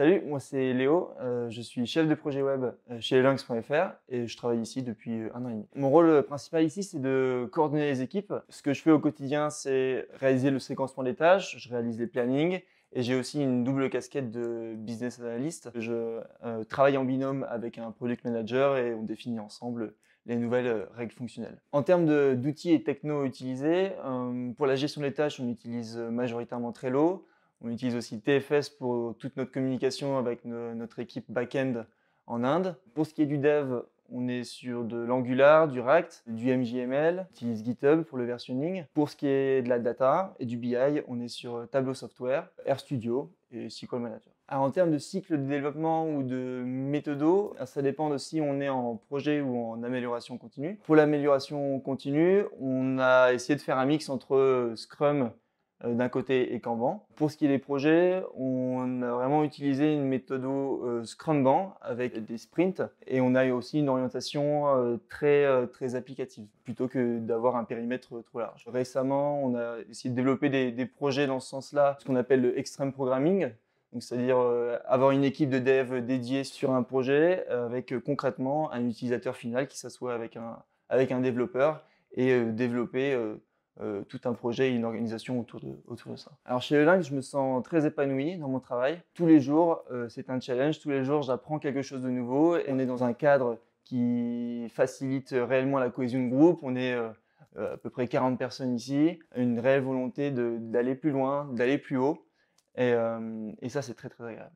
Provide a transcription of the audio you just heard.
Salut, moi c'est Léo, euh, je suis chef de projet web euh, chez Lynx.fr et je travaille ici depuis euh, un an et demi. Mon rôle principal ici, c'est de coordonner les équipes. Ce que je fais au quotidien, c'est réaliser le séquencement des tâches, je réalise les plannings et j'ai aussi une double casquette de business analyst. Je travaille en binôme avec un product manager et on définit ensemble les nouvelles règles fonctionnelles. En termes d'outils et techno utilisés, pour la gestion des tâches, on utilise majoritairement Trello. On utilise aussi TFS pour toute notre communication avec notre équipe back-end en Inde. Pour ce qui est du dev, on est sur de l'Angular, du React, du MJML, on utilise GitHub pour le versionning. Pour ce qui est de la data et du BI, on est sur Tableau Software, RStudio et SQL Manager. en termes de cycle de développement ou de méthodo, ça dépend aussi si on est en projet ou en amélioration continue. Pour l'amélioration continue, on a essayé de faire un mix entre Scrum euh, d'un côté et Kanban. Pour ce qui est des projets, on a vraiment utilisé une méthode euh, Scrumban avec des sprints et on a eu aussi une orientation euh, très, très applicative plutôt que d'avoir un périmètre trop large. Récemment, on a essayé de développer des, projets dans ce sens-là, ce qu'on appelle le extreme programming. C'est-à-dire avoir une équipe de dev dédiée sur un projet avec concrètement un utilisateur final qui s'assoit avec un, avec un développeur et développer euh, tout un projet et une organisation autour de, autour de ça. Alors chez Euling, je me sens très épanoui dans mon travail. Tous les jours, euh, c'est un challenge. Tous les jours, j'apprends quelque chose de nouveau. Et on est dans un cadre qui facilite réellement la cohésion de groupe. On est euh, à peu près 40 personnes ici. Une réelle volonté d'aller plus loin, d'aller plus haut. Et, et ça, c'est très très agréable.